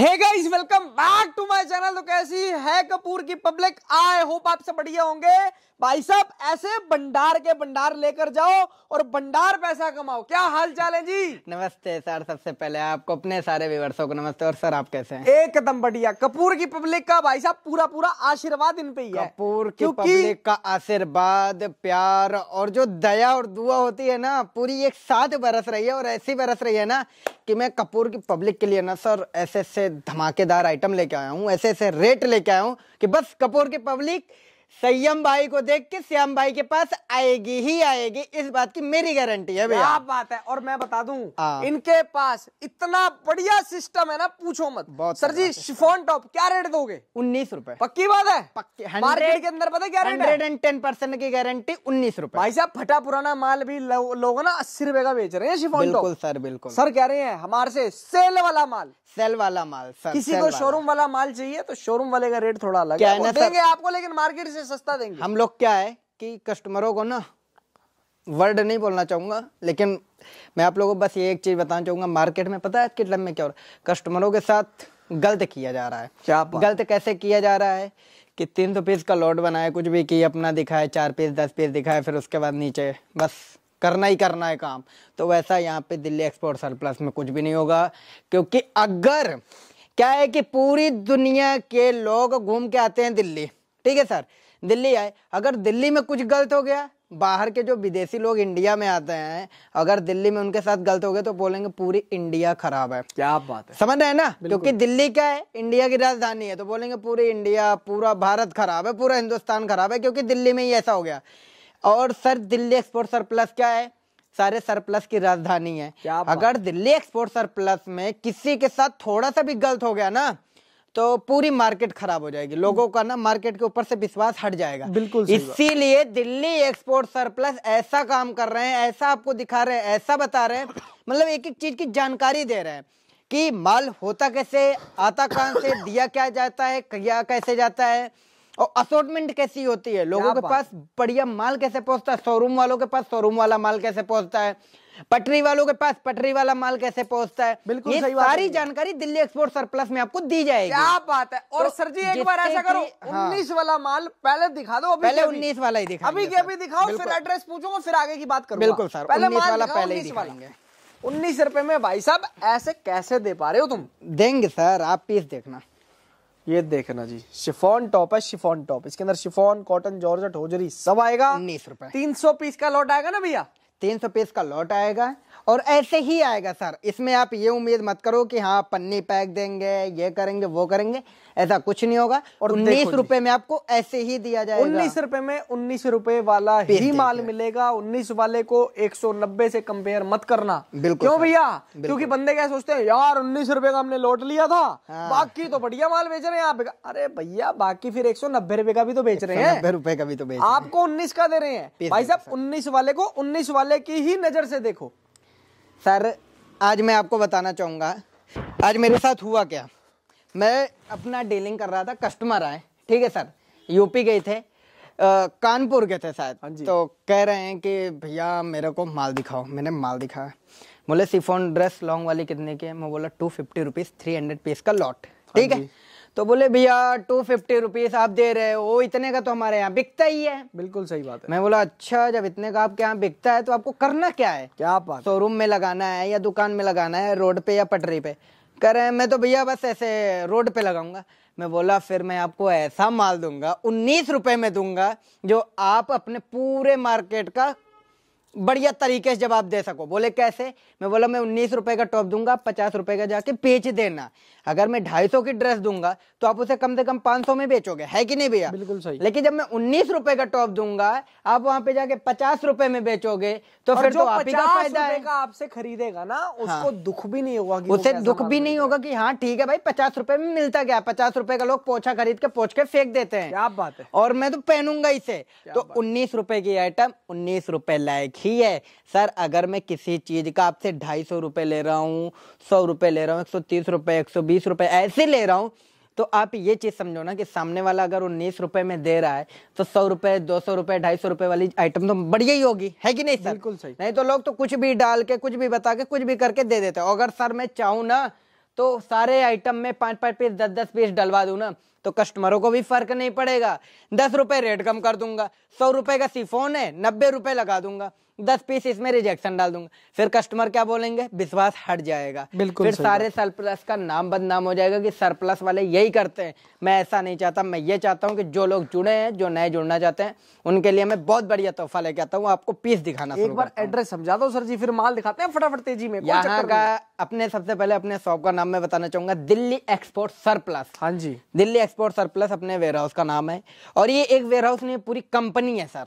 Guys welcome back to my channel तो कैसी है कपूर की पब्लिक आई होप आप सब बढ़िया होंगे भाई साहब ऐसे भंडार के भंडार लेकर जाओ और भंडार पैसा कमाओ क्या हाल चाल है जी नमस्ते सर सबसे पहले आपको अपने सारे विवर्सों को नमस्ते और सर आप कैसे हैं एकदम बढ़िया कपूर की पब्लिक का भाई साहब पूरा पूरा आशीर्वाद इन पे ही है कपूर की पब्लिक का आशीर्वाद प्यार और जो दया और दुआ होती है ना पूरी एक साथ बरस रही है और ऐसी बरस रही है ना कि मैं कपूर की पब्लिक के लिए ना सर ऐसे ऐसे धमाकेदार आइटम लेके आया हूँ ऐसे ऐसे रेट लेके आया हूँ कि बस कपूर की पब्लिक सयम भाई को देख के श्याम भाई के पास आएगी ही आएगी इस बात की मेरी गारंटी है भैया बात है और मैं बता दूं हाँ। इनके पास इतना बढ़िया सिस्टम है ना पूछो मत सर जी शिफोन टॉप क्या रेट दोगे उन्नीस रूपए पक्की बात है पक्की मार्केट के अंदर पता क्या rate hundred and ten percent की गारंटी उन्नीस रूपए भाई साहब फटा पुराना माल भी लोग ना अस्सी रूपए का बेच रहे हैं शिफोन टॉप सर बिल्कुल सर कह रहे हैं हमारे से सेल वाला माल सेल वाला माल सर किसी को शोरूम वाला माल चाहिए तो शोरूम वाले का रेट थोड़ा अलग है आपको लेकिन मार्केट से सस्ता देंगे हम लोग क्या है कि कस्टमरों को ना वर्ड नहीं बोलना चाहूँगा लेकिन मैं आप लोगों को बस ये एक चीज़ बताना चाहूँगा मार्केट में पता है आज के टाइम में क्या हो रहा है कस्टमरों के साथ गलत किया जा रहा है क्या गलत कैसे किया जा रहा है कि तीन सौ पीस का लॉट बनाए कुछ भी किया अपना दिखाए चार पीस दस पीस दिखाए फिर उसके बाद नीचे बस करना ही करना है काम तो वैसा यहाँ पे दिल्ली एक्सपोर्ट सरप्लस में कुछ भी नहीं होगा क्योंकि अगर क्या है कि पूरी दुनिया के लोग घूम के आते हैं दिल्ली ठीक है सर दिल्ली आए अगर दिल्ली में कुछ गलत हो गया बाहर के जो विदेशी लोग इंडिया में आते हैं अगर दिल्ली में उनके साथ गलत हो गए तो बोलेंगे पूरी इंडिया खराब है क्या बात है समझ रहे हैं ना क्योंकि दिल्ली क्या है इंडिया की राजधानी है तो बोलेंगे पूरी इंडिया पूरा भारत खराब है पूरा हिंदुस्तान खराब है क्योंकि दिल्ली में ही ऐसा हो गया और सर दिल्ली एक्सपोर्ट सरप्लस क्या है सारे सरप्लस की राजधानी है अगर दिल्ली एक्सपोर्ट सरप्लस में किसी के साथ थोड़ा सा भी गलत हो गया ना तो पूरी मार्केट खराब हो जाएगी लोगों का ना मार्केट के ऊपर से विश्वास हट जाएगा बिल्कुल इसीलिए दिल्ली एक्सपोर्ट सरप्लस ऐसा काम कर रहे हैं ऐसा आपको दिखा रहे हैं ऐसा बता रहे हैं मतलब एक एक चीज की जानकारी दे रहे हैं कि माल होता कैसे आता कहां से दिया क्या जाता है क्या कैसे जाता है और असोटमेंट कैसी होती है लोगों के पास बढ़िया माल कैसे पहुंचता है शोरूम वालों के पास शोरूम वाला माल कैसे पहुंचता है पटरी वालों के पास पटरी वाला माल कैसे पहुंचता है बिल्कुल ये सही सारी जानकारी दिल्ली एक्सपोर्ट सरप्लस में आपको दी जाएगी क्या बात है और तो सर जी एक बार ऐसा करो हाँ। उन्नीस हाँ। वाला माल पहले दिखा दो अभी पहले उन्नीस वाला ही दिखा अभी के अभी दिखाओ फिर एड्रेस पूछूंगा फिर आगे की बात करो बिल्कुल सर पहले माल वाला पहले ही दिखाएंगे उन्नीस रुपए में भाई साहब ऐसे कैसे दे पा रहे हो तुम देंगे सर आप पीस देखना ये देखना जी शिफोन टॉप है शिफोन टॉप इसके अंदर शिफोन कॉटन जॉर्जेट होजरी सब आएगा उन्नीस रुपए तीन सौ पीस का लॉट आएगा ना भैया तीन सौ पीस का लॉट आएगा और ऐसे ही आएगा सर इसमें आप ये उम्मीद मत करो कि हाँ पन्नी पैक देंगे ये करेंगे वो करेंगे ऐसा कुछ नहीं होगा और उन्नीस रुपए में आपको ऐसे ही दिया जाएगा उन्नीस रुपए में उन्नीस रुपए वाला ही माल मिलेगा उन्नीस वाले को एक सौ नब्बे से कंपेयर मत करना बिल्कुल क्यों भैया क्योंकि बंदे क्या सोचते हैं यार उन्नीस रुपए का हमने लौट लिया था हाँ। बाकी तो बढ़िया माल बेच रहे हैं आप अरे भैया बाकी फिर एक सौ नब्बे रुपए का भी तो बेच रहे हैं नब्बे रुपए का भी तो बेच आपको उन्नीस का दे रहे हैं भाई साहब उन्नीस वाले को उन्नीस वाले की ही नजर से देखो सर आज मैं आपको बताना चाहूंगा आज मेरे साथ हुआ क्या मैं अपना डीलिंग कर रहा था कस्टमर आए ठीक है सर यूपी गए थे कानपुर गए थे शायद हाँ तो कह रहे हैं कि भैया मेरे को माल दिखाओ मैंने माल दिखाया बोले सिफोन ड्रेस लॉन्ग वाली कितने की है मैं बोला two fifty rupees three hundred piece का लॉट हाँ ठीक है तो बोले भैया टू फिफ्टी रुपीज आप दे रहे हो इतने का तो हमारे यहाँ बिकता ही है बिल्कुल सही बात है मैं बोला अच्छा जब इतने का आपके यहाँ बिकता है तो आपको करना क्या है क्या शोरूम में लगाना है या दुकान में लगाना है रोड पे या पटरी पे कह रहे हैं मैं तो भैया बस ऐसे रोड पे लगाऊंगा मैं बोला फिर मैं आपको ऐसा माल दूंगा उन्नीस रुपये में दूंगा जो आप अपने पूरे मार्केट का बढ़िया तरीके से जवाब दे सको बोले कैसे मैं बोला मैं उन्नीस रुपए का टॉप दूंगा पचास रुपए का जाके बेच देना अगर मैं ढाई सौ की ड्रेस दूंगा तो आप उसे कम से कम पांच सौ में बेचोगे है कि नहीं भैया बिल्कुल सही लेकिन जब मैं उन्नीस रुपए का टॉप दूंगा आप वहां पे जाके पचास रुपए में बेचोगे तो फिर तो आप ही का फायदा है आपसे खरीदेगा ना उसको हाँ। दुख भी नहीं होगा उसे दुख भी नहीं होगा की हाँ ठीक है भाई पचास रुपए में मिलता क्या पचास रुपए का लोग पोछा खरीद के पोछ के फेंक देते हैं आप बात है और मैं तो पहनूंगा इसे तो उन्नीस रुपए की आइटम उन्नीस रुपए लायक ही है सर अगर मैं किसी चीज़ का आपसे ढाई सौ रुपये ले रहा हूँ सौ रुपये ले रहा हूँ एक सौ तीस रुपये एक सौ बीस रुपये ऐसे ले रहा हूँ तो आप ये चीज़ समझो ना कि सामने वाला अगर उन्नीस रुपये में दे रहा है तो सौ रुपये दो सौ रुपये ढाई सौ रुपये वाली आइटम तो बढ़िया ही होगी है कि नहीं सर बिल्कुल सही नहीं तो लोग तो कुछ भी डाल के कुछ भी बता के कुछ भी करके दे देते हैं अगर सर मैं चाहूँ ना तो सारे आइटम में पाँच पाँच पीस दस दस पीस डलवा दूँ ना तो कस्टमरों को भी फर्क नहीं पड़ेगा दस रुपये रेट कम कर दूंगा सौ रुपये का सिफोन है नब्बे रुपये लगा दूंगा दस पीस इसमें रिजेक्शन डाल दूंगा फिर कस्टमर क्या बोलेंगे विश्वास हट जाएगा बिल्कुल फिर सारे सरप्लस का नाम बदनाम हो जाएगा कि सरप्लस वाले यही करते हैं मैं ऐसा नहीं चाहता मैं ये चाहता हूँ कि जो लोग जुड़े हैं जो नए जुड़ना चाहते हैं उनके लिए मैं बहुत बढ़िया तोहफा लेके आता हूँ आपको पीस दिखाना एक बार एड्रेस समझा दो सर जी फिर माल दिखाते हैं फटाफट तेजी में यहाँ का अपने सबसे पहले अपने शॉप का नाम मैं बताना चाहूंगा दिल्ली एक्सपोर्ट सरप्लस हाँ जी दिल्ली एक्सपोर्ट सरप्लस अपने वेयर हाउस का नाम है और ये एक वेयर हाउस नहीं पूरी कंपनी है सर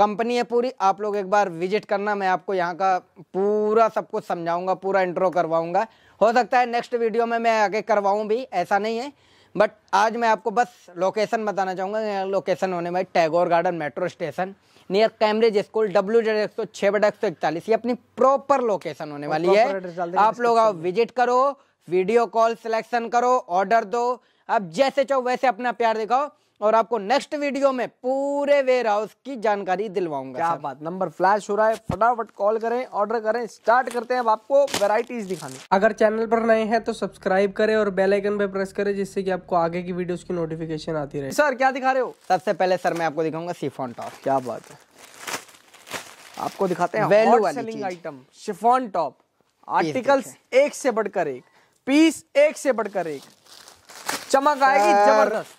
कंपनी है पूरी आप लोग एक बार विजिट करना मैं आपको यहाँ का पूरा सब कुछ समझाऊंगा पूरा इंट्रो करवाऊंगा हो सकता है नेक्स्ट वीडियो में मैं आगे करवाऊँ भी ऐसा नहीं है बट आज मैं आपको बस लोकेशन बताना चाहूँगा लोकेशन होने में Tagore garden metro station near कैमरेज स्कूल डब्ल्यू डेड एक सौ छः बटा एक सौ इकतालीस ये अपनी प्रॉपर लोकेशन होने वाली है आप लोग आओ विजिट करो वीडियो कॉल सिलेक्शन करो ऑर्डर दो आप जैसे चाहो वैसे अपना प्यार दिखाओ और आपको नेक्स्ट वीडियो में पूरे वेयर हाउस की जानकारी दिलवाऊंगा क्या बात नंबर फ्लैश हो रहा है फटाफट कॉल करें ऑर्डर करें स्टार्ट करते हैं अब आपको वेराइटीज दिखाने अगर चैनल पर नए हैं तो सब्सक्राइब करें और बेल आइकन पर प्रेस करें जिससे कि आपको आगे की वीडियोस की नोटिफिकेशन आती रहे सर क्या दिखा रहे हो सबसे पहले सर मैं आपको दिखाऊंगा सीफोन टॉप क्या बात है आपको दिखाते हैं value selling item chiffon top articles एक से बढ़कर एक पीस एक से बढ़कर एक चमक आएगी जबरदस्त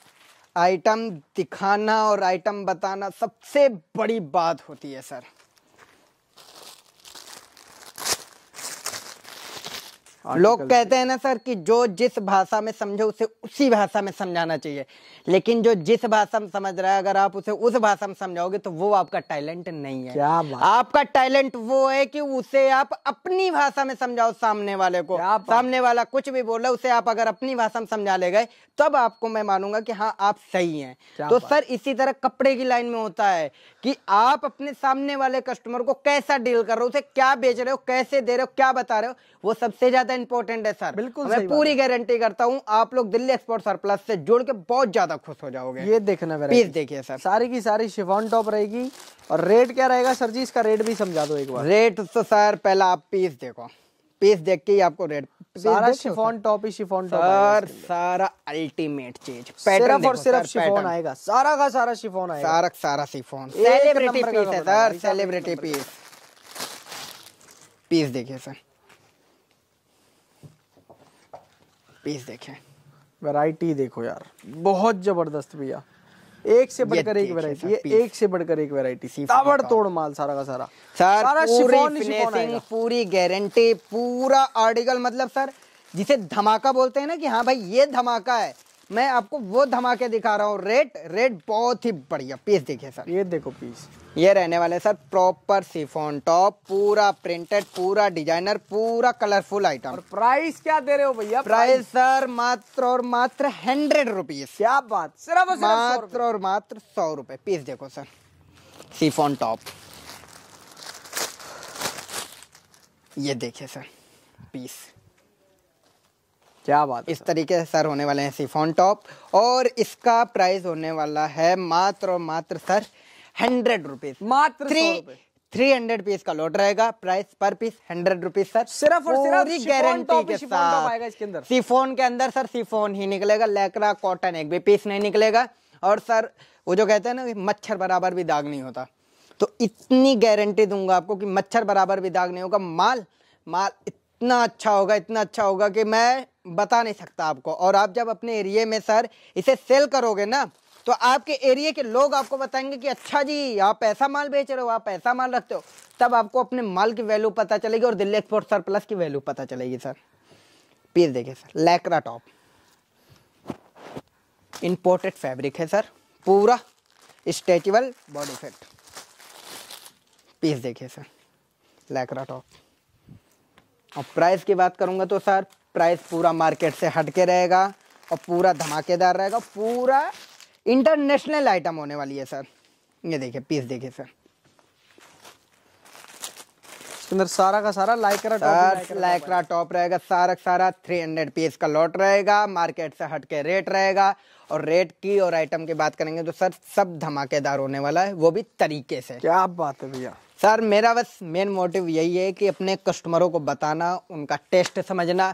आइटम दिखाना और आइटम बताना सबसे बड़ी बात होती है सर लोग कहते हैं ना सर कि जो जिस भाषा में समझे उसे उसी भाषा में समझाना चाहिए लेकिन जो जिस भाषा में समझ रहा है अगर आप उसे उस भाषा में समझाओगे तो वो आपका टैलेंट नहीं है क्या बात? आपका टैलेंट वो है कि उसे आप अपनी भाषा में समझाओ सामने वाले को सामने वाला कुछ भी बोल रहा उसे आप अगर अपनी भाषा में समझा ले गए तब आपको मैं मानूंगा कि हाँ आप सही है तो सर इसी तरह कपड़े की लाइन में होता है कि आप अपने सामने वाले कस्टमर को कैसा डील कर रहे हो उसे क्या बेच रहे हो कैसे दे रहे हो क्या बता रहे हो वो सबसे ज्यादा ज्यादा इंपॉर्टेंट है सर बिल्कुल मैं पूरी गारंटी करता हूँ आप लोग दिल्ली एक्सपोर्ट सरप्लस से जुड़ के बहुत ज्यादा खुश हो जाओगे ये देखना पीस देखिए सर सारी की सारी शिफॉन टॉप रहेगी और रेट क्या रहेगा सर जी इसका रेट भी समझा दो एक बार रेट तो सर पहला आप पीस देखो पीस देख के ही आपको रेट सारा शिफॉन टॉप ही शिफॉन टॉप सर सारा अल्टीमेट चीज सिर्फ और सिर्फ शिफॉन आएगा सारा का सारा शिफॉन आएगा सारा सारा शिफॉन सेलिब्रिटी पीस है सर सेलिब्रिटी पीस पीस देखिए सर पीस देखें वैरायटी देखो यार बहुत ज़बरदस्त भैया एक से बढ़कर एक वैरायटी एक से बढ़कर एक वैरायटी तोड़ माल सारा का सारा सर सारा पूरी फिनिशिंग पूरी गारंटी पूरा आर्टिकल मतलब सर जिसे धमाका बोलते हैं ना कि हाँ भाई ये धमाका है मैं आपको वो धमाके दिखा रहा हूँ रेट रेट बहुत ही बढ़िया पीस देखिए सर ये देखो पीस ये रहने वाले सर प्रॉपर सिफोन टॉप पूरा प्रिंटेड पूरा डिजाइनर पूरा कलरफुल आइटम और प्राइस क्या दे रहे हो भैया प्राइस सर मात्र और मात्र हंड्रेड रुपीज क्या बात सिर्फ मात्र और मात्र सौ रुपए पीस देखो सर सिफोन टॉप ये देखिए सर पीस क्या बात इस तरीके से सर होने वाले हैं सिफोन टॉप और इसका प्राइस होने वाला है मात्र और मात्र सर हंड्रेड रुपीज मात्र थ्री थ्री हंड्रेड पीस का लोट रहेगा प्राइस पर पीस हंड्रेड रुपीज सर सिर्फ और सिर्फ गारंटी के साथ सिफोन के अंदर सर सिफोन ही निकलेगा लेकरा कॉटन एक भी पीस नहीं निकलेगा और सर वो जो कहते हैं ना मच्छर बराबर भी दाग नहीं होता तो इतनी गारंटी दूंगा आपको कि मच्छर बराबर भी दाग नहीं होगा माल माल इतना अच्छा होगा इतना अच्छा होगा कि मैं बता नहीं सकता आपको और आप जब अपने एरिए में सर इसे सेल करोगे ना तो आपके एरिया के लोग आपको बताएंगे कि अच्छा जी आप ऐसा माल बेच रहे हो आप ऐसा माल रखते हो तब आपको अपने माल की वैल्यू पता चलेगी और दिल्ली एक्सपोर्ट प्लस की वैल्यू पता चलेगी सर पीस देखिए sir Lycra top imported fabric है सर पूरा स्ट्रेचेबल बॉडी फिट पीस देखिए सर लैकरा टॉप और प्राइस की बात करूँगा तो सर प्राइस पूरा मार्केट से हट के रहेगा और पूरा धमाकेदार रहेगा पूरा इंटरनेशनल आइटम होने वाली है सर ये देखिए पीस देखिए सर अंदर सारा का सारा लाइक्रा टॉप लाइक्रा टॉप रहेगा सारा का सारा 300 पीस का लॉट रहेगा मार्केट से हट के रेट रहेगा और रेट की और आइटम की बात करेंगे तो सर सब धमाकेदार होने वाला है वो भी तरीके से क्या बात है भैया सर मेरा बस मेन मोटिव यही है कि अपने कस्टमरों को बताना उनका टेस्ट समझना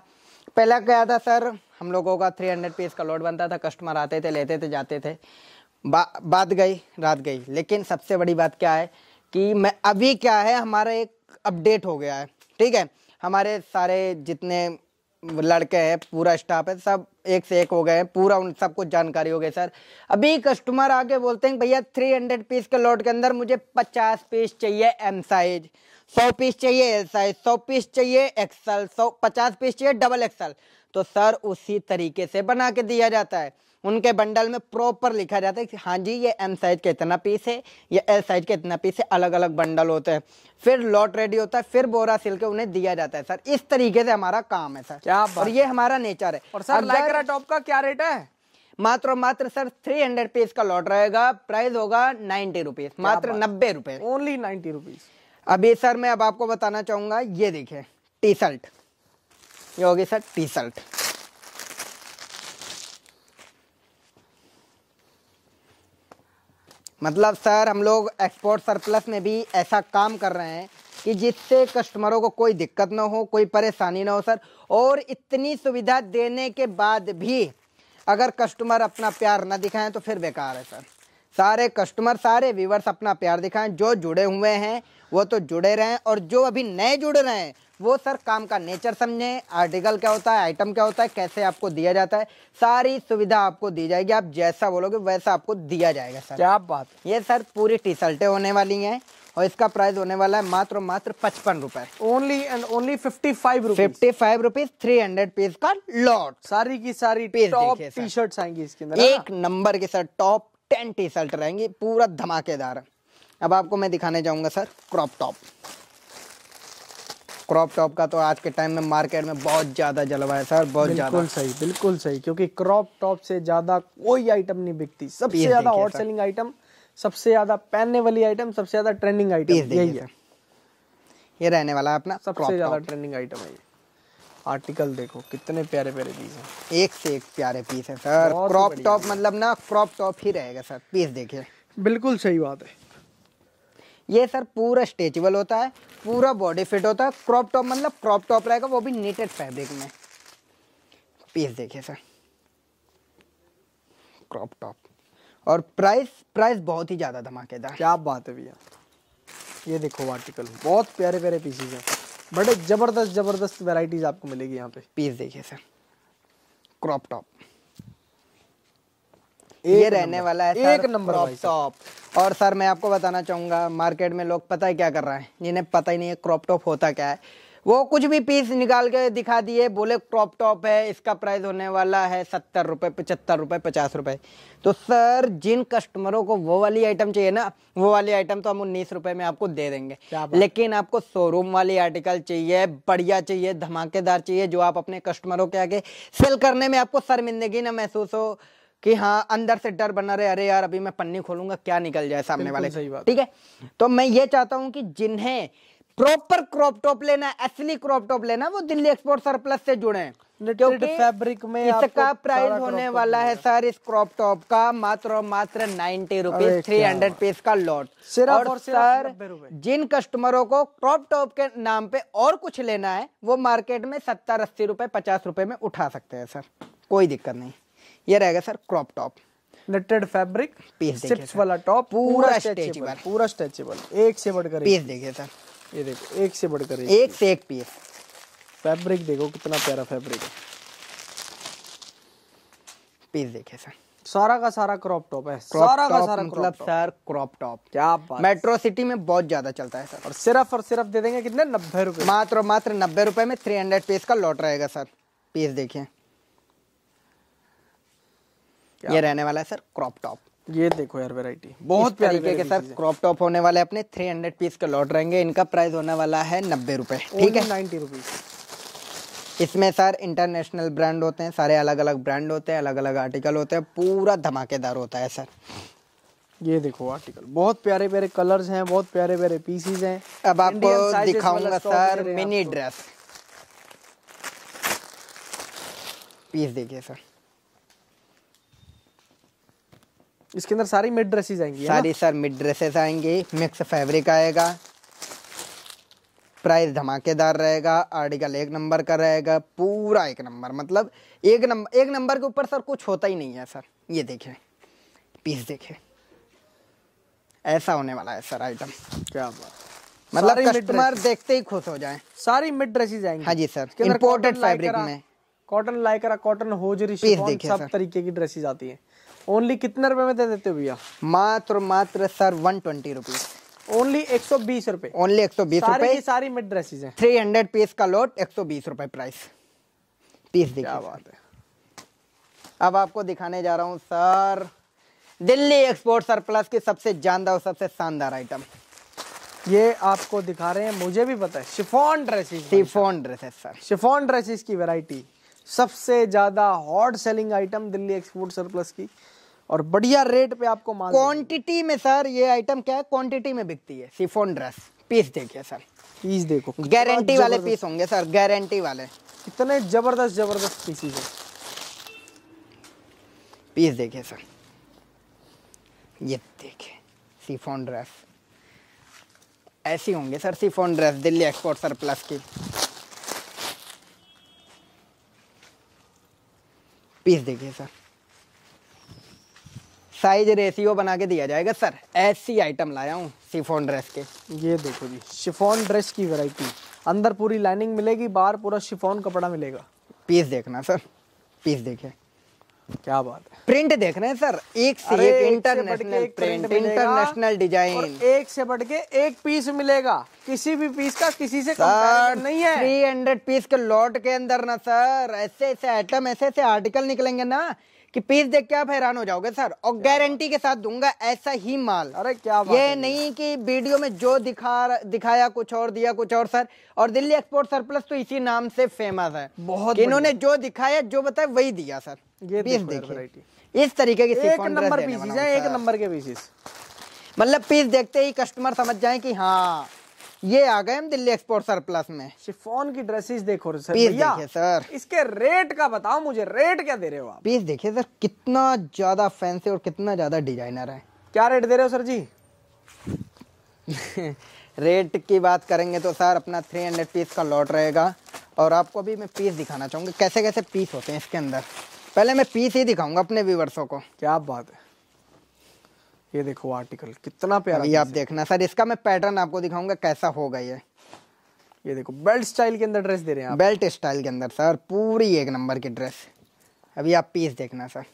पहला क्या था सर हम लोगों का थ्री हंड्रेड पीस का लोड बनता था कस्टमर आते थे लेते थे जाते थे बा, बात गई रात गई लेकिन सबसे बड़ी बात क्या है कि मैं अभी क्या है हमारा एक अपडेट हो गया है ठीक है हमारे सारे जितने लड़के हैं पूरा स्टाफ है सब एक से एक हो गए हैं पूरा उन सब कुछ जानकारी हो गई सर अभी कस्टमर आके बोलते हैं भैया थ्री हंड्रेड पीस के लॉट के अंदर मुझे पचास पीस चाहिए एम साइज सौ पीस चाहिए एल साइज सौ पीस चाहिए एक्सल सौ पचास पीस चाहिए डबल एक्सल तो सर उसी तरीके से बना के दिया जाता है उनके बंडल में प्रॉपर लिखा जाता है कि हाँ जी ये एम साइज का इतना पीस है या एल साइज का इतना पीस है अलग अलग बंडल होते हैं फिर लॉट रेडी होता है फिर बोरा सिल के उन्हें दिया जाता है सर इस तरीके से हमारा काम है सर क्या और ये हमारा नेचर है और सर लाइक्रा टॉप का क्या रेट है मात्र मात्र सर 300 पीस का लॉट रहेगा प्राइस होगा नाइन्टी रुपीज मात्र नब्बे रुपए ओनली नाइन्टी रुपीज अभी सर मैं अब आपको बताना चाहूंगा ये देखे टी शर्ट ये हो गई सर टी शर्ट मतलब सर हम लोग एक्सपोर्ट सरप्लस में भी ऐसा काम कर रहे हैं कि जिससे कस्टमरों को कोई दिक्कत ना हो कोई परेशानी ना हो सर और इतनी सुविधा देने के बाद भी अगर कस्टमर अपना प्यार ना दिखाएं तो फिर बेकार है सर सारे कस्टमर सारे व्यूवर्स अपना प्यार दिखाएं जो जुड़े हुए हैं वो तो जुड़े रहें और जो अभी नए जुड़ रहे हैं वो सर काम का नेचर समझें आर्टिकल क्या होता है आइटम क्या होता है कैसे आपको दिया जाता है सारी सुविधा आपको दी जाएगी आप जैसा बोलोगे वैसा आपको दिया जाएगा सर क्या बात ये सर पूरी टी शर्टें होने वाली हैं और इसका प्राइस होने वाला है मात्र मात्र पचपन रुपए only and only fifty five fifty five rupees three hundred piece का लॉट सारी की सारी टॉप टी शर्ट आएंगी इसके अंदर एक नंबर के sir top ten T shirt रहेंगी पूरा धमाकेदार अब आपको मैं दिखाने जाऊंगा sir crop top crop top का तो आज के टाइम में मार्केट में बहुत ज़्यादा जलवा है सर बहुत बिल्कुल सही बिल्कुल सही क्योंकि क्रॉप टॉप से ज़्यादा कोई आइटम नहीं बिकती सबसे ज़्यादा हॉट सेलिंग आइटम सबसे ज़्यादा पहनने वाली आइटम सबसे ज़्यादा ट्रेंडिंग आइटम यही है ये रहने वाला है अपना सबसे ज़्यादा ट्रेंडिंग आइटम है ये आर्टिकल देखो कितने प्यारे प्यारे पीस हैं एक से एक प्यारे पीस है सर क्रॉप टॉप मतलब ना क्रॉप टॉप ही रहेगा सर पीस देखिए बिल्कुल सही बात है ये सर पूरा स्ट्रेचेबल होता है पूरा बॉडी फिट होता है क्रॉप टॉप मतलब क्रॉप टॉप रहेगा वो भी नीटेड फैब्रिक में पीस देखिए सर क्रॉप टॉप और प्राइस प्राइस बहुत ही ज़्यादा धमाकेदार क्या बात है भैया ये देखो आर्टिकल बहुत प्यारे प्यारे पीसीज हैं बड़े ज़बरदस्त ज़बरदस्त वेराइटीज़ आपको मिलेगी यहाँ पे पीस देखिए सर क्रॉप टॉप ये रहने वाला है एक नंबर टॉप और सर मैं आपको बताना चाहूंगा मार्केट में लोग पता ही क्या कर रहे हैं जिन्हें पता ही नहीं है क्रॉप टॉप होता क्या है वो कुछ भी पीस निकाल के दिखा दिए बोले क्रॉप टॉप है इसका प्राइस होने वाला है सत्तर रुपये पचहत्तर रुपये पचास रुपये तो सर जिन कस्टमरों को वो वाली आइटम चाहिए ना वो वाली आइटम तो हम उन्नीस रुपये में आपको दे देंगे लेकिन आपको शोरूम वाली आर्टिकल चाहिए बढ़िया चाहिए धमाकेदार चाहिए जो आप अपने कस्टमरों के आगे सेल करने में आपको शर्मिंदगी ना महसूस हो कि हाँ अंदर से डर बना रहे अरे यार अभी मैं पन्नी खोलूंगा क्या निकल जाए सामने वाले सही बात ठीक है तो मैं ये चाहता हूँ कि जिन्हें प्रॉपर क्रॉप टॉप लेना असली क्रॉप टॉप लेना वो दिल्ली एक्सपोर्ट सरप्लस से जुड़े क्योंकि फैब्रिक में इसका प्राइस होने वाला है सर इस क्रॉप टॉप का मात्र मात्र ninety rupees three hundred piece का लॉट सिर्फ और, और सर जिन कस्टमरों को क्रॉप टॉप के नाम पे और कुछ लेना है वो मार्केट में सत्तर अस्सी रुपए पचास रुपए में उठा सकते हैं सर कोई दिक्कत नहीं ये रहेगा sir crop top knitted fabric piece वाला टॉप पूरा स्ट्रेचेबल पूरा स्ट्रेचेबल एक से बढ़कर पीस देखिए सर ये देखो एक से बढ़कर एक से एक पीस फैब्रिक देखो कितना प्यारा फैब्रिक है पीस देखिए सर सारा का सारा क्रॉप टॉप है सारा का सारा मतलब सर क्रॉप टॉप क्या बात मेट्रो सिटी में बहुत ज्यादा चलता है सर और सिर्फ और सिर्फ दे देंगे कितने नब्बे रुपए मात्र मात्र नब्बे रुपए में थ्री हंड्रेड पीस का लॉट रहेगा सर पीस देखिए ये रहने वाला है सर क्रॉप टॉप ये देखो यार वैरायटी बहुत तरीके के सर क्रॉप टॉप होने वाले अपने 300 पीस के लॉट रहेंगे इनका प्राइस होने वाला है नब्बे रुपए ठीक है नाइन्टी रुपीज इसमें सर इंटरनेशनल ब्रांड होते हैं सारे अलग अलग ब्रांड होते हैं अलग अलग आर्टिकल होते हैं पूरा धमाकेदार होता है सर ये देखो आर्टिकल बहुत प्यारे प्यारे कलर्स हैं बहुत प्यारे प्यारे पीसीज हैं अब आपको दिखाऊंगा सर मिनी ड्रेस पीस देखिए सर इसके अंदर सारी मिड ड्रेसेस आएंगी सारी सर मिड ड्रेसेस आएंगे मिक्स फैब्रिक आएगा प्राइस धमाकेदार रहेगा आर्टिकल एक नंबर का रहेगा पूरा एक नंबर मतलब एक नंबर एक नंबर के ऊपर सर कुछ होता ही नहीं है सर ये देखें पीस देखें ऐसा होने वाला है सर आइटम क्या बात मतलब कस्टमर देखते ही खुश हो जाए सारी मिड ड्रेसेस आएंगे हाँ जी सर इम्पोर्टेड फैब्रिक में कॉटन लाइकरा कॉटन होजरी सब तरीके की ड्रेसेस आती है ओनली कितने रुपए में दे देते हो भैया मात्र मात्र sir one twenty rupees only एक सौ बीस रुपए ओनली एक सौ बीस रुपए सारी मिड ड्रेसेज है थ्री हंड्रेड पीस का लोट एक सौ बीस रुपए प्राइस पीस क्या बात है अब आपको दिखाने जा रहा हूँ sir Delhi export sir plus की सबसे जानदार और सबसे शानदार आइटम ये आपको दिखा रहे हैं मुझे भी पता है chiffon dresses chiffon dresses sir chiffon dresses की वैरायटी सबसे ज़्यादा hot selling item Delhi export surplus की और बढ़िया रेट पे आपको माल क्वांटिटी में सर ये आइटम क्या है क्वांटिटी में बिकती है सिफोन ड्रेस पीस देखिए सर पीस देखो गारंटी वाले पीस होंगे सर गारंटी वाले कितने जबरदस्त जबरदस्त पीसीज है पीस देखिए सर ये देखिए सिफोन ड्रेस ऐसी होंगे sir chiffon dress Delhi export sir plus की पीस देखिए सर साइज रेशियो बना के दिया जाएगा सर ऐसी आइटम लाया हूँ शिफोन ड्रेस के ये देखो जी शिफोन ड्रेस की वैरायटी अंदर पूरी लाइनिंग मिलेगी बाहर पूरा शिफोन कपड़ा मिलेगा पीस देखना सर पीस देखे क्या बात है प्रिंट देख रहे हैं सर एक से एक इंटरनेशनल प्रिंट इंटरनेशनल डिजाइन एक से बढ़ के एक पीस मिलेगा किसी भी पीस का किसी से नहीं है थ्री हंड्रेड पीस के लॉट के अंदर ना सर ऐसे ऐसे आइटम ऐसे ऐसे आर्टिकल निकलेंगे ना कि पीस देख के आप हैरान हो जाओगे सर और गारंटी के साथ दूंगा ऐसा ही माल अरे क्या बात ये नहीं कि वीडियो में जो दिखा दिखाया कुछ और दिया कुछ और सर और दिल्ली एक्सपोर्ट सरप्लस तो इसी नाम से फेमस है बहुत इन्होंने जो दिखाया जो बताया वही दिया सर ये पीस देखिए इस तरीके की एक नंबर पीसीज है एक नंबर के पीसिस मतलब पीस देखते ही कस्टमर समझ जाए कि हाँ ये आ गए हम दिल्ली एक्सपोर्ट प्लस में शिफोन की ड्रेसेस देखो सर पीस देखिए सर इसके रेट का बताओ मुझे रेट क्या दे रहे हो आप पीस देखिए सर कितना ज्यादा फैंसी और कितना ज्यादा डिजाइनर है क्या रेट दे रहे हो सर जी रेट की बात करेंगे तो सर अपना थ्री हंड्रेड पीस का लॉट रहेगा और आपको भी मैं पीस दिखाना चाहूंगा कैसे कैसे पीस होते हैं इसके अंदर पहले मैं पीस ही दिखाऊंगा अपने व्यूवर्सों को क्या बात है ये देखो आर्टिकल कितना प्यारा ये आप देखना सर इसका मैं पैटर्न आपको दिखाऊंगा कैसा होगा ये ये देखो बेल्ट स्टाइल के अंदर ड्रेस दे रहे हैं आप बेल्ट स्टाइल के अंदर सर पूरी एक नंबर की ड्रेस अभी आप पीस देखना सर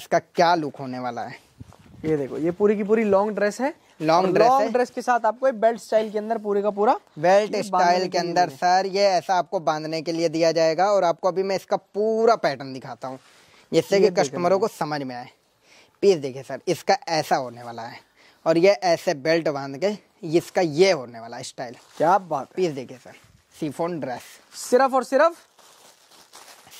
इसका क्या लुक होने वाला है ये देखो ये पूरी की पूरी लॉन्ग ड्रेस है लॉन्ग ड्रेस लॉन्ग ड्रेस के साथ आपको बेल्ट स्टाइल के अंदर पूरे का पूरा बेल्ट स्टाइल के अंदर सर ये ऐसा आपको बांधने के लिए दिया जाएगा और आपको अभी मैं इसका पूरा पैटर्न दिखाता हूँ जिससे कि कस्टमरों को समझ में आए पीस देखिए सर इसका ऐसा होने वाला है और ये ऐसे बेल्ट बांध के इसका ये होने वाला स्टाइल क्या बात पीस देखिए सर सीफोन ड्रेस सिर्फ और सिर्फ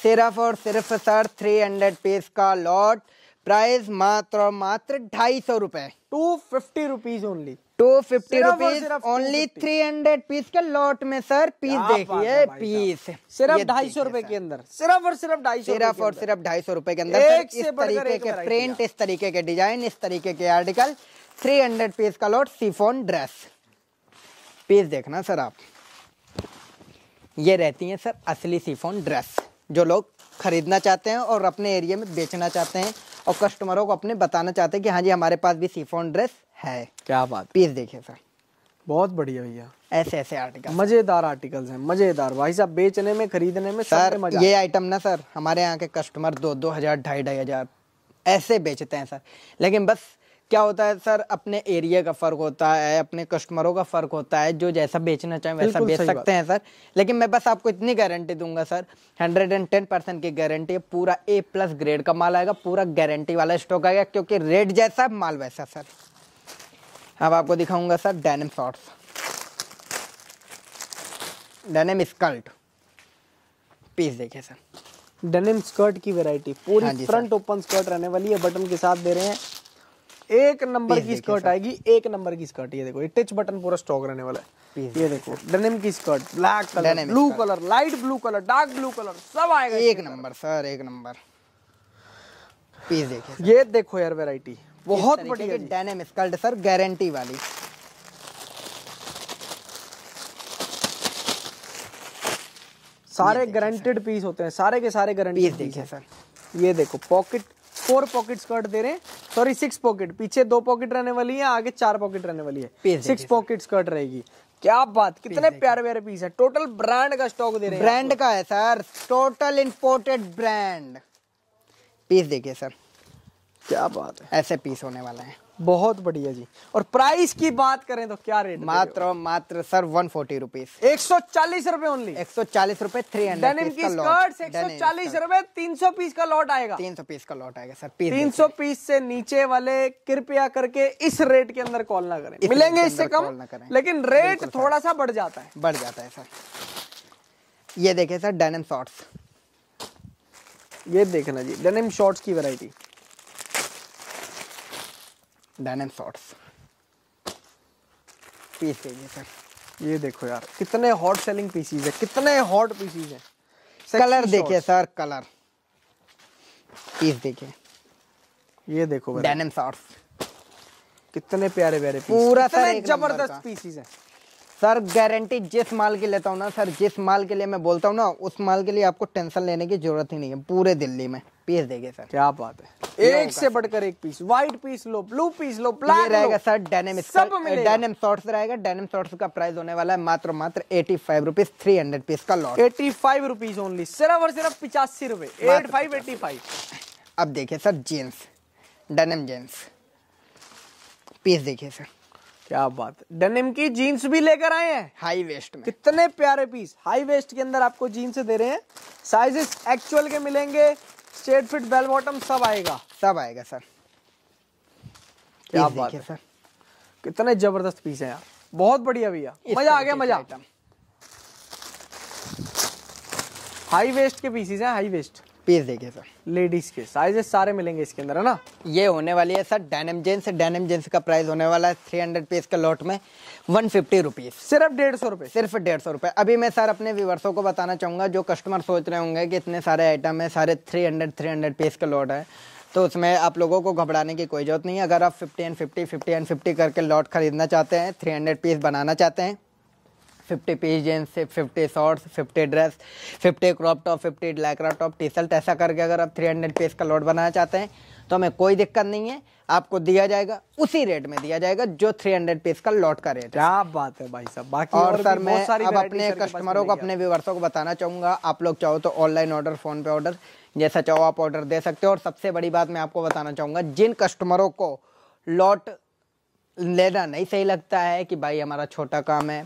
सिर्फ और सिर्फ सर थ्री हंड्रेड पीस का लॉट प्राइस मात्र और मात्र ढाई सौ रुपए two fifty rupees only two fifty rupees only three hundred piece के लॉट में सर पीस देखिए पीस सिर्फ ढाई सौ रूपए के अंदर सिर्फ और सिर्फ ढाई सौ सिर्फ और सिर्फ ढाई सौ रूपए के अंदर इस तरीके के प्रिंट इस तरीके के डिजाइन इस तरीके के आर्टिकल थ्री हंड्रेड पीस का लॉट सीफोन ड्रेस पीस देखना सर आप ये रहती है सर असली सीफोन ड्रेस जो लोग खरीदना चाहते हैं और अपने एरिया में बेचना चाहते हैं और कस्टमरों को अपने बताना चाहते हैं कि हाँ जी हमारे पास भी सीफोन ड्रेस है क्या बात पीस देखिए सर बहुत बढ़िया भैया ऐसे ऐसे आर्टिकल मजेदार आर्टिकल्स हैं मजेदार भाई साहब बेचने में खरीदने में सर मजा ये आइटम ना सर हमारे यहाँ के कस्टमर दो दो हजार ढाई ढाई हजार ऐसे बेचते हैं सर लेकिन बस क्या होता है सर अपने एरिया का फर्क होता है अपने कस्टमरों का फर्क होता है जो जैसा बेचना चाहे वैसा बेच सकते हैं सर लेकिन मैं बस आपको इतनी गारंटी दूंगा sir hundred and ten percent की गारंटी है पूरा ए प्लस ग्रेड का माल आएगा पूरा गारंटी वाला स्टॉक आएगा क्योंकि रेट जैसा माल वैसा सर अब आपको दिखाऊंगा sir denim shorts denim skirt piece देखिए सर डेनिम स्कर्ट की वैरायटी पूरी हाँ फ्रंट ओपन स्कर्ट रहने वाली है बटन के साथ दे रहे हैं एक नंबर की स्कर्ट आएगी एक नंबर की स्कर्ट ये देखो ये टच बटन पूरा स्टॉक रहने वाला है ये देखो डेनिम की skirt black colour blue colour light blue colour dark blue colour सब आएगा एक नंबर सर एक नंबर पीस देखिए ये देखो यार वेराइटी बहुत बढ़िया डेनिम स्कर्ट सर गारंटी वाली सारे गारंटेड पीस होते हैं सारे के सारे गारंटी देखिए सर ये देखो पॉकेट फोर पॉकेट स्कर्ट दे रहे हैं सॉरी सिक्स पॉकेट पीछे दो पॉकेट रहने वाली है आगे चार पॉकेट रहने वाली है सिक्स पॉकेट स्कर्ट रहेगी क्या बात कितने प्यारे प्यारे पीस है टोटल ब्रांड का स्टॉक दे रहे हैं ब्रांड का है sir total imported brand piece देखिए सर क्या बात है ऐसे पीस होने वाले हैं बहुत बढ़िया जी और प्राइस की बात करें तो क्या रेट मात्र मात्र सर वन फोर्टी रुपीज एक सौ चालीस रूपए ओनली एक सौ चालीस रूपए थ्री हंड्रेड की एक सौ चालीस रूपए तीन सौ पीस का लॉट आएगा तीन सौ पीस का लॉट आएगा सर पीस तीन सौ पीस से नीचे वाले कृपया करके इस रेट के अंदर कॉल ना करें मिलेंगे इससे कम ना करें लेकिन रेट थोड़ा सा बढ़ जाता है बढ़ जाता है सर ये देखे सर डेनिम शॉर्ट्स ये देखना जी डेनिम शॉर्ट्स की वैरायटी डायनासॉर्स पीस है सर ये देखो यार कितने हॉट सेलिंग पीसीज है कितने हॉट पीसीज है कलर देखिए सर कलर पीस देखिए ये देखो डायनासॉर्स कितने प्यारे प्यारे पूरा सर जबरदस्त पीसीज है सर गारंटी जिस माल के लेता हूँ ना सर जिस माल के लिए मैं बोलता हूँ ना उस माल के लिए आपको टेंशन लेने की जरूरत ही नहीं है पूरे दिल्ली में पीस देंगे सर क्या बात है एक से बढ़कर एक पीस व्हाइट पीस लो ब्लू पीस लो ब्लैक रहेगा सर डेनिम सब डेनिम शॉर्ट्स रहेगा डेनिम शॉर्ट्स का प्राइस होने वाला है मात्र मात्र eighty five rupees three hundred piece का lot eighty five rupees only सिर्फ और सिर्फ पिचासी रुपए एट फाइव एटी फाइव अब देखिए sir jeans denim jeans piece देखिए सर क्या बात डेनिम की जीन्स भी लेकर आए हैं हाई वेस्ट में कितने प्यारे पीस हाई वेस्ट के अंदर आपको जीन्स दे रहे हैं साइजेस एक्चुअल के मिलेंगे स्ट्रेट फिट बेल बॉटम सब आएगा सब आएगा सर क्या बात है सर कितने जबरदस्त पीस है यार बहुत बढ़िया भैया मजा आ गया मजा हाई वेस्ट के पीसीज हैं हाई वेस्ट पीस देखिए सर लेडीज के साइजेस सारे मिलेंगे इसके अंदर है ना ये होने वाली है sir denim jeans denim jeans का प्राइस होने वाला है थ्री हंड्रेड पीस का लॉट में वन फिफ्टी रुपीज सिर्फ डेढ़ सौ रुपये सिर्फ डेढ़ सौ रुपये अभी मैं सर अपने व्यवर्सों को बताना चाहूँगा जो कस्टमर सोच रहे होंगे कि इतने सारे आइटम है सारे three hundred three hundred piece का लॉट है तो उसमें आप लोगों को घबराने की कोई ज़रूरत नहीं है अगर आप fifty and fifty fifty and fifty करके लॉट खरीदना चाहते हैं थ्री हंड्रेड पीस बनाना चाहते हैं फिफ्टी पीस जेंस से fifty shorts fifty dress fifty crop top fifty Lycra top T shirt ऐसा करके अगर आप थ्री हंड्रेड पीस का लॉट बनाना चाहते हैं तो हमें कोई दिक्कत नहीं है आपको दिया जाएगा उसी रेट में दिया जाएगा जो थ्री हंड्रेड पीस का लॉट का रेट क्या बात है भाई साहब बाकी और, और सर मैं अब अपने कस्टमरों को अपने व्यूवर्सों को बताना चाहूँगा आप लोग चाहो तो ऑनलाइन ऑर्डर फ़ोन पे ऑर्डर जैसा चाहो आप ऑर्डर दे सकते हो और सबसे बड़ी बात मैं आपको बताना चाहूँगा जिन कस्टमरों को लॉट लेना नहीं सही लगता है कि भाई हमारा छोटा काम है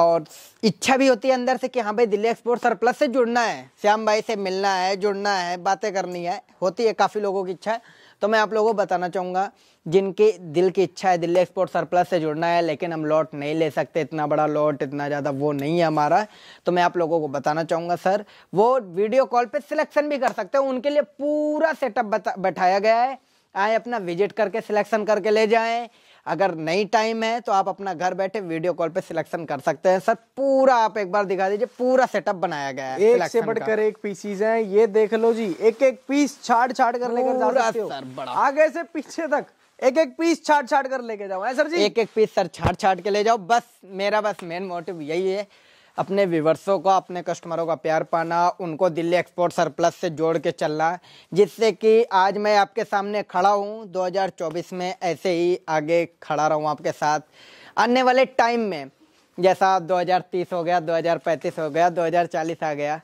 और इच्छा भी होती है अंदर से कि हाँ भाई दिल्ली एक्सपोर्ट सरप्लस से जुड़ना है श्याम भाई से मिलना है जुड़ना है बातें करनी है होती है काफ़ी लोगों की इच्छा तो मैं आप लोगों को बताना चाहूँगा जिनके दिल की इच्छा है दिल्ली एक्सपोर्ट सरप्लस से जुड़ना है लेकिन हम लॉट नहीं ले सकते इतना बड़ा लॉट इतना ज़्यादा वो नहीं है हमारा तो मैं आप लोगों को बताना चाहूँगा सर वो वीडियो कॉल पर सिलेक्शन भी कर सकते हैं उनके लिए पूरा सेटअप बैठाया गया है आए अपना विजिट करके सिलेक्शन करके ले जाएँ अगर नई टाइम है तो आप अपना घर बैठे वीडियो कॉल पे सिलेक्शन कर सकते हैं सर पूरा आप एक बार दिखा दीजिए पूरा सेटअप बनाया गया है एक से बढ़कर एक पीसीज हैं ये देख लो जी एक एक पीस छाट छाट कर लेकर जा सकते हो आगे से पीछे तक एक एक पीस छाट छाट कर लेके जाओ सर जी एक एक पीस सर छाट छाट के ले जाओ बस मेरा बस मेन मोटिव यही है अपने विवर्सों को अपने कस्टमरों का प्यार पाना उनको दिल्ली एक्सपोर्ट सरप्लस से जोड़ के चलना जिससे कि आज मैं आपके सामने खड़ा हूँ 2024 में ऐसे ही आगे खड़ा रहूँ आपके साथ आने वाले टाइम में जैसा 2030 हो गया 2035 हो गया 2040 आ गया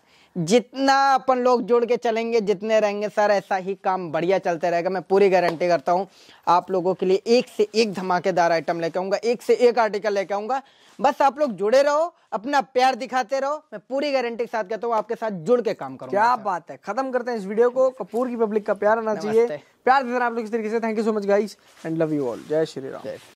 जितना अपन लोग जुड़ के चलेंगे जितने रहेंगे सर ऐसा ही काम बढ़िया चलते रहेगा मैं पूरी गारंटी करता हूँ आप लोगों के लिए एक से एक धमाकेदार आइटम लेके आऊँगा एक से एक आर्टिकल लेके आऊँगा बस आप लोग जुड़े रहो अपना प्यार दिखाते रहो मैं पूरी गारंटी के साथ कहता हूँ आपके साथ जुड़ के काम करूँ क्या बात है खत्म करते हैं इस वीडियो को कपूर की पब्लिक का प्यार आना चाहिए प्यार आप लोग इस तरीके से thank you so much guys and love you all जय श्री राम